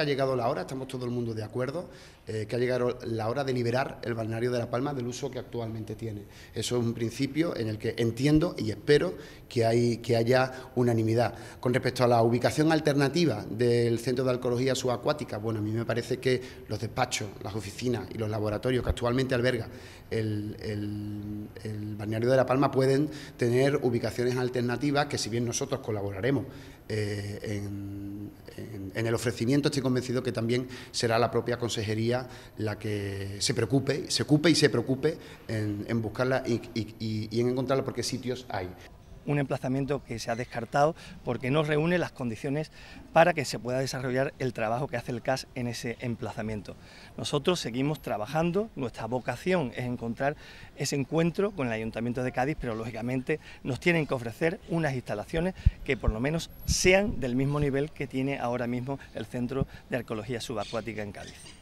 ha llegado la hora, estamos todo el mundo de acuerdo, eh, que ha llegado la hora de liberar el balneario de La Palma del uso que actualmente tiene. Eso es un principio en el que entiendo y espero que, haya unanimidad. Con respecto a la ubicación alternativa del Centro de Alcología Subacuática, bueno, a mí me parece que los despachos, las oficinas y los laboratorios que actualmente alberga el Barneario de La Palma pueden tener ubicaciones alternativas que si bien nosotros colaboraremos eh, en, el ofrecimiento, estoy convencido que también será la propia consejería la que se preocupe, se ocupe y se preocupe en, buscarla y, y en encontrarla porque sitios hay un emplazamiento que se ha descartado porque no reúne las condiciones para que se pueda desarrollar el trabajo que hace el CAS en ese emplazamiento. Nosotros seguimos trabajando, nuestra vocación es encontrar ese encuentro con el Ayuntamiento de Cádiz, pero lógicamente nos tienen que ofrecer unas instalaciones que por lo menos sean del mismo nivel que tiene ahora mismo el Centro de Arqueología Subacuática en Cádiz.